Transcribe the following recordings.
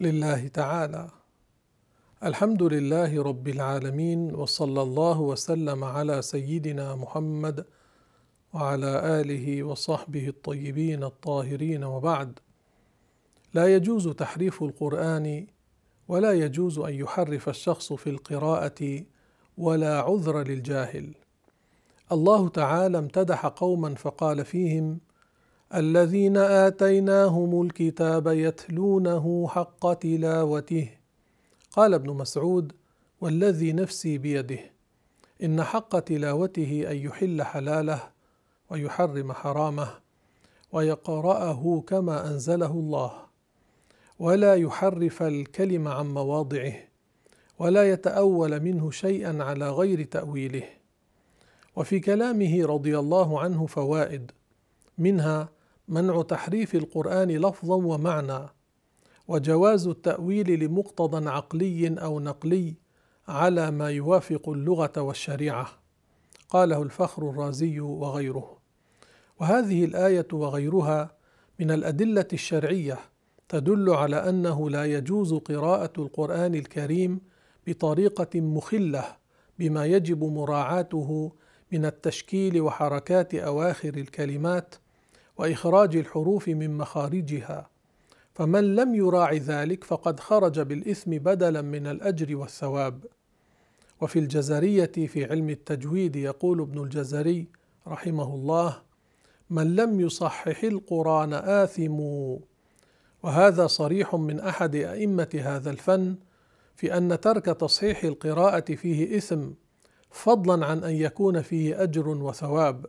لله تعالى الحمد لله رب العالمين وصلى الله وسلم على سيدنا محمد وعلى اله وصحبه الطيبين الطاهرين وبعد لا يجوز تحريف القران ولا يجوز ان يحرف الشخص في القراءه ولا عذر للجاهل الله تعالى امتدح قوما فقال فيهم الذين اتيناهم الكتاب يتلونه حق تلاوته قال ابن مسعود والذي نفسي بيده ان حق تلاوته ان يحل حلاله ويحرم حرامه ويقراه كما انزله الله ولا يحرف الكلم عن مواضعه ولا يتاول منه شيئا على غير تاويله وفي كلامه رضي الله عنه فوائد منها منع تحريف القران لفظا ومعنى وجواز التاويل لمقتضى عقلي او نقلي على ما يوافق اللغه والشريعه قاله الفخر الرازي وغيره وهذه الايه وغيرها من الادله الشرعيه تدل على انه لا يجوز قراءه القران الكريم بطريقه مخله بما يجب مراعاته من التشكيل وحركات اواخر الكلمات واخراج الحروف من مخارجها فمن لم يراعي ذلك فقد خرج بالاثم بدلا من الاجر والثواب وفي الجزريه في علم التجويد يقول ابن الجزري رحمه الله من لم يصحح القران اثم وهذا صريح من احد ائمه هذا الفن في ان ترك تصحيح القراءه فيه اثم فضلا عن ان يكون فيه اجر وثواب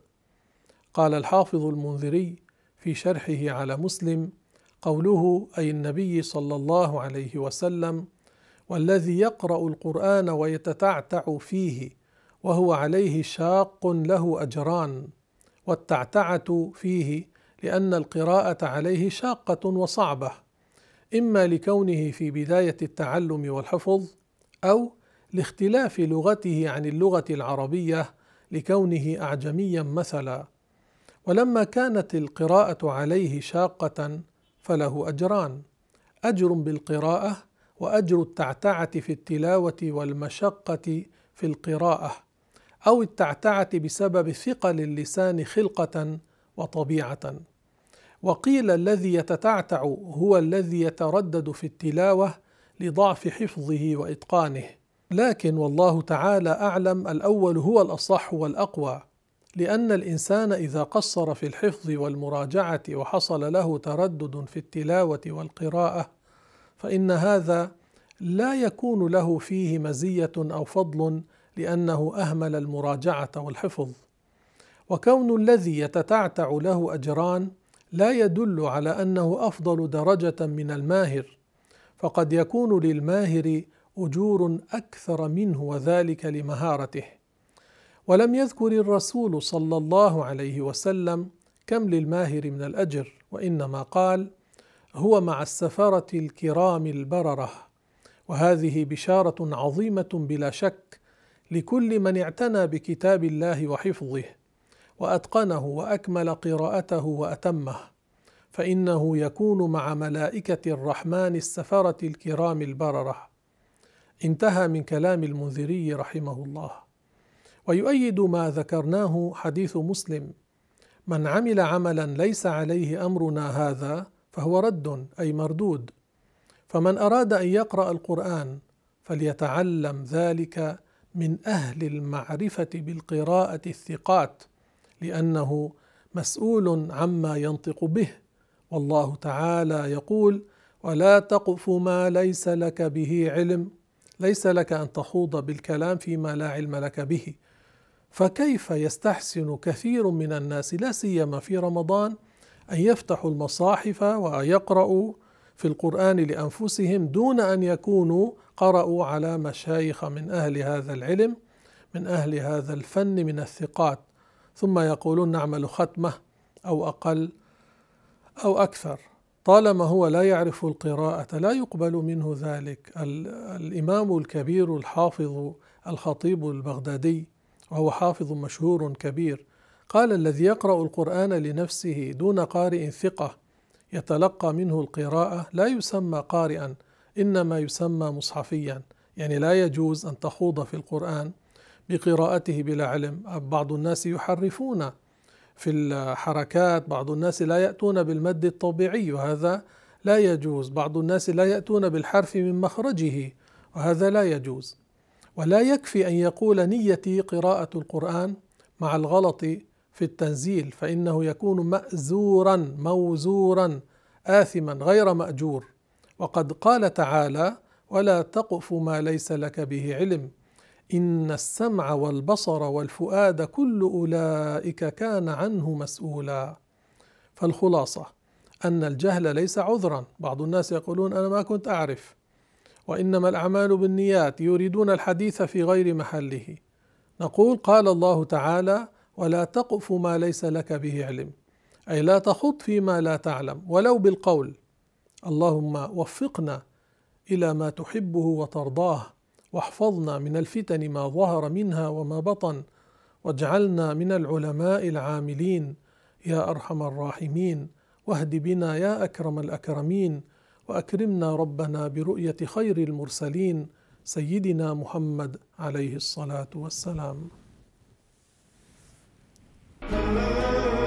قال الحافظ المنذري في شرحه على مسلم قوله اي النبي صلى الله عليه وسلم والذي يقرا القران ويتتعتع فيه وهو عليه شاق له اجران والتعتعه فيه لان القراءه عليه شاقه وصعبه اما لكونه في بدايه التعلم والحفظ او لاختلاف لغته عن اللغه العربيه لكونه اعجميا مثلا ولما كانت القراءه عليه شاقه فله اجران اجر بالقراءه واجر التعتعه في التلاوه والمشقه في القراءه او التعتعه بسبب ثقل اللسان خلقه وطبيعه وقيل الذي يتتعتع هو الذي يتردد في التلاوه لضعف حفظه واتقانه لكن والله تعالى اعلم الاول هو الاصح والاقوى لان الانسان اذا قصر في الحفظ والمراجعه وحصل له تردد في التلاوه والقراءه فان هذا لا يكون له فيه مزيه او فضل لانه اهمل المراجعه والحفظ وكون الذي يتتعتع له اجران لا يدل على انه افضل درجه من الماهر فقد يكون للماهر اجور اكثر منه وذلك لمهارته ولم يذكر الرسول صلى الله عليه وسلم كم للماهر من الاجر وانما قال هو مع السفره الكرام البرره وهذه بشاره عظيمه بلا شك لكل من اعتنى بكتاب الله وحفظه واتقنه واكمل قراءته واتمه فانه يكون مع ملائكه الرحمن السفره الكرام البرره انتهى من كلام المنذري رحمه الله ويؤيد ما ذكرناه حديث مسلم من عمل عملا ليس عليه امرنا هذا فهو رد اي مردود فمن اراد ان يقرا القران فليتعلم ذلك من اهل المعرفه بالقراءه الثقات لانه مسؤول عما ينطق به والله تعالى يقول ولا تقف ما ليس لك به علم ليس لك ان تخوض بالكلام فيما لا علم لك به فكيف يستحسن كثير من الناس لا سيما في رمضان ان يفتحوا المصاحف ويقرأوا في القرآن لأنفسهم دون أن يكونوا قرأوا على مشايخ من أهل هذا العلم من أهل هذا الفن من الثقات ثم يقولون نعمل ختمة أو أقل أو أكثر طالما هو لا يعرف القراءة لا يقبل منه ذلك الإمام الكبير الحافظ الخطيب البغدادي وهو حافظ مشهور كبير قال الذي يقرأ القرآن لنفسه دون قارئ ثقة يتلقى منه القراءة لا يسمى قارئا إنما يسمى مصحفيا يعني لا يجوز أن تخوض في القرآن بقراءته بلا علم بعض الناس يحرفون في الحركات بعض الناس لا يأتون بالمد الطبيعي وهذا لا يجوز بعض الناس لا يأتون بالحرف من مخرجه وهذا لا يجوز ولا يكفي ان يقول نيتي قراءه القران مع الغلط في التنزيل فانه يكون مازورا موزورا اثما غير ماجور وقد قال تعالى ولا تقف ما ليس لك به علم ان السمع والبصر والفؤاد كل اولئك كان عنه مسؤولا فالخلاصه ان الجهل ليس عذرا بعض الناس يقولون انا ما كنت اعرف وانما الاعمال بالنيات يريدون الحديث في غير محله نقول قال الله تعالى ولا تقف ما ليس لك به علم اي لا تخط فيما لا تعلم ولو بالقول اللهم وفقنا الى ما تحبه وترضاه واحفظنا من الفتن ما ظهر منها وما بطن واجعلنا من العلماء العاملين يا ارحم الراحمين واهد بنا يا اكرم الاكرمين واكرمنا ربنا برؤيه خير المرسلين سيدنا محمد عليه الصلاه والسلام